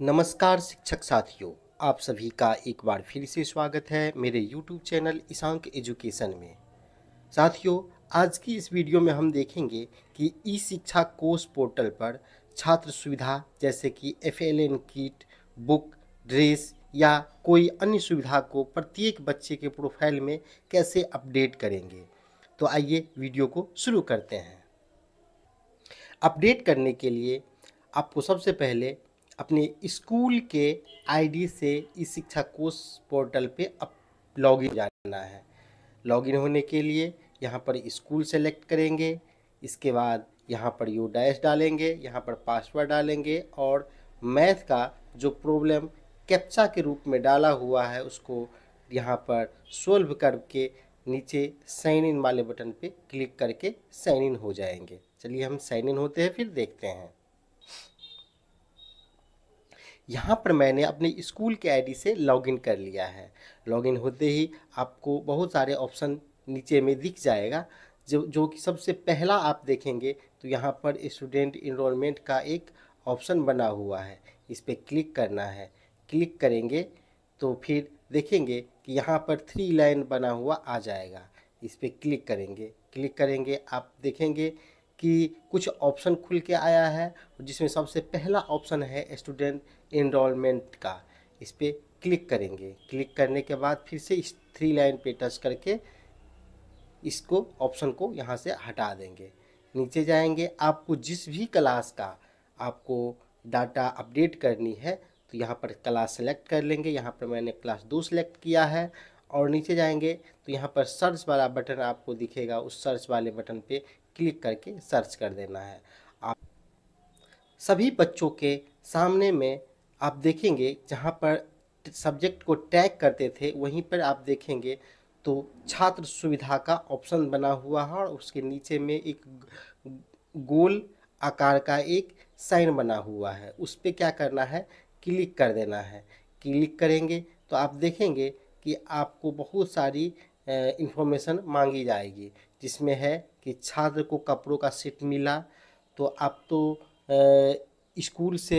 नमस्कार शिक्षक साथियों आप सभी का एक बार फिर से स्वागत है मेरे YouTube चैनल ईशांक एजुकेशन में साथियों आज की इस वीडियो में हम देखेंगे कि ई शिक्षा कोर्स पोर्टल पर छात्र सुविधा जैसे कि F L N kit book dress या कोई अन्य सुविधा को प्रत्येक बच्चे के प्रोफाइल में कैसे अपडेट करेंगे तो आइए वीडियो को शुरू करते हैं अपडेट करने के लिए आपको सबसे पहले अपने स्कूल के आईडी से इस शिक्षा कोर्स पोर्टल पे अप लॉगिन जाना है लॉगिन होने के लिए यहाँ पर स्कूल सेलेक्ट करेंगे इसके बाद यहाँ पर यू डैश डालेंगे यहाँ पर पासवर्ड डालेंगे और मैथ का जो प्रॉब्लम कैप्चा के रूप में डाला हुआ है उसको यहाँ पर सोल्व करके नीचे साइन इन वाले बटन पे क्लिक करके साइन इन हो जाएंगे चलिए हम साइन इन होते हैं फिर देखते हैं यहाँ पर मैंने अपने स्कूल के आईडी से लॉगिन कर लिया है लॉगिन होते ही आपको बहुत सारे ऑप्शन नीचे में दिख जाएगा जो जो कि सबसे पहला आप देखेंगे तो यहाँ पर स्टूडेंट इनरोलमेंट का एक ऑप्शन बना हुआ है इस पर क्लिक करना है क्लिक करेंगे तो फिर देखेंगे कि यहाँ पर थ्री लाइन बना हुआ आ जाएगा इस पर क्लिक करेंगे क्लिक करेंगे आप देखेंगे कि कुछ ऑप्शन खुल के आया है जिसमें सबसे पहला ऑप्शन है स्टूडेंट इनरोलमेंट का इस पर क्लिक करेंगे क्लिक करने के बाद फिर से इस थ्री लाइन पे टच करके इसको ऑप्शन को यहाँ से हटा देंगे नीचे जाएंगे आपको जिस भी क्लास का आपको डाटा अपडेट करनी है तो यहाँ पर क्लास सेलेक्ट कर लेंगे यहाँ पर मैंने क्लास दो सेलेक्ट किया है और नीचे जाएंगे तो यहाँ पर सर्च वाला बटन आपको दिखेगा उस सर्च वाले बटन पे क्लिक करके सर्च कर देना है आप सभी बच्चों के सामने में आप देखेंगे जहाँ पर सब्जेक्ट को टैग करते थे वहीं पर आप देखेंगे तो छात्र सुविधा का ऑप्शन बना हुआ है और उसके नीचे में एक गोल आकार का एक साइन बना हुआ है उस पर क्या करना है क्लिक कर देना है क्लिक करेंगे तो आप देखेंगे कि आपको बहुत सारी इन्फॉर्मेशन मांगी जाएगी जिसमें है कि छात्र को कपड़ों का सेट मिला तो अब तो स्कूल से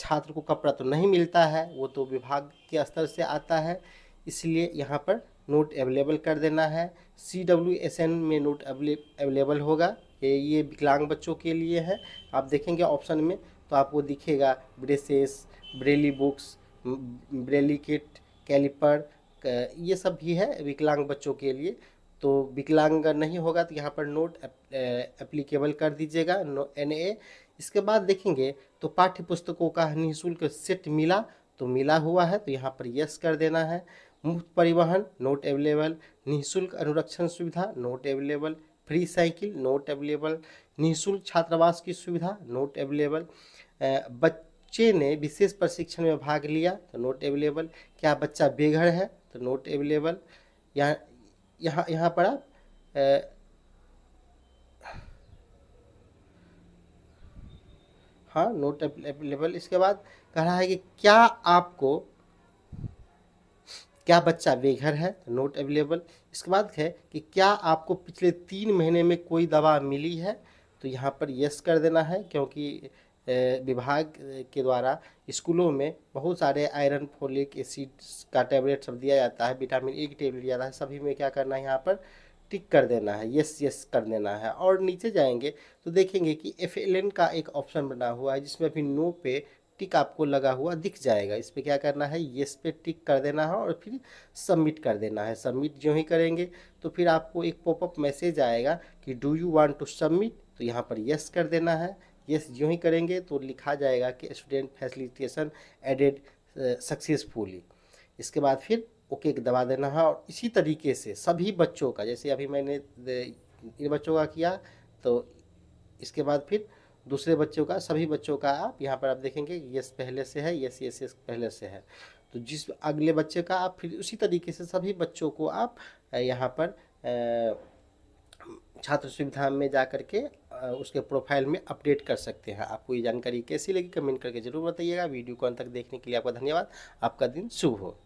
छात्र को कपड़ा तो नहीं मिलता है वो तो विभाग के स्तर से आता है इसलिए यहाँ पर नोट अवेलेबल कर देना है सी डब्ल्यू एस एन में नोट अवेलेबल होगा ये विकलांग बच्चों के लिए है आप देखेंगे ऑप्शन में तो आपको दिखेगा braces braille books braille kit caliper ये सब भी है विकलांग बच्चों के लिए तो विकलांग नहीं होगा तो यहाँ पर नोट एप्लीकेबल कर दीजिएगा नो एन ए इसके बाद देखेंगे तो पाठ्य पुस्तकों का निःशुल्क सेट मिला तो मिला हुआ है तो यहाँ पर यस कर देना है मुफ्त परिवहन नोट अवेलेबल निःशुल्क अनुरक्षण सुविधा not available free cycle not available निःशुल्क छात्रावास की सुविधा नोट अवेलेबल बच्चे ने विशेष प्रशिक्षण में भाग लिया तो नोट अवेलेबल क्या बच्चा बेघर है तो नोट अवेलेबल यहाँ यहाँ यहाँ पर आप हाँ नोट अवेलेबल इसके बाद कह रहा है कि क्या आपको क्या बच्चा बेघर है नोट अवेलेबल इसके बाद है कि क्या आपको पिछले तीन महीने में कोई दवा मिली है तो यहाँ पर यस कर देना है क्योंकि विभाग के द्वारा स्कूलों में बहुत सारे आयरन फोलिक एसिड का टैबलेट सब दिया जाता है विटामिन ए की टेबलेट दिया जाता है सभी में क्या करना है यहाँ पर टिक कर देना है यस यस कर देना है और नीचे जाएंगे तो देखेंगे कि एफ का एक ऑप्शन बना हुआ है जिसमें अभी नो पे टिक आपको लगा हुआ दिख जाएगा इस पर क्या करना है येस पे टिक कर देना है और फिर सबमिट कर देना है सबमिट जो ही करेंगे तो फिर आपको एक पॉपअप मैसेज आएगा कि do you want to submit तो यहाँ पर यस कर देना है ये यूँ ही करेंगे तो लिखा जाएगा कि स्टूडेंट फैसिलिटेशन एडेड सक्सेसफुली इसके बाद फिर ओके दबा देना है और इसी तरीके से सभी बच्चों का जैसे अभी मैंने इन बच्चों का किया तो इसके बाद फिर दूसरे बच्चों का सभी बच्चों का आप यहाँ पर आप देखेंगे यस पहले से है यस यस यस पहले से है तो जिस अगले बच्चे का आप फिर उसी तरीके से सभी बच्चों को आप यहाँ पर छात्र सुविधा में जा कर के उसके प्रोफाइल में अपडेट कर सकते हैं आपको ये जानकारी कैसी लगी कमेंट करके जरूर बताइएगा वीडियो को अंत तक देखने के लिए आपका धन्यवाद आपका दिन शुभ हो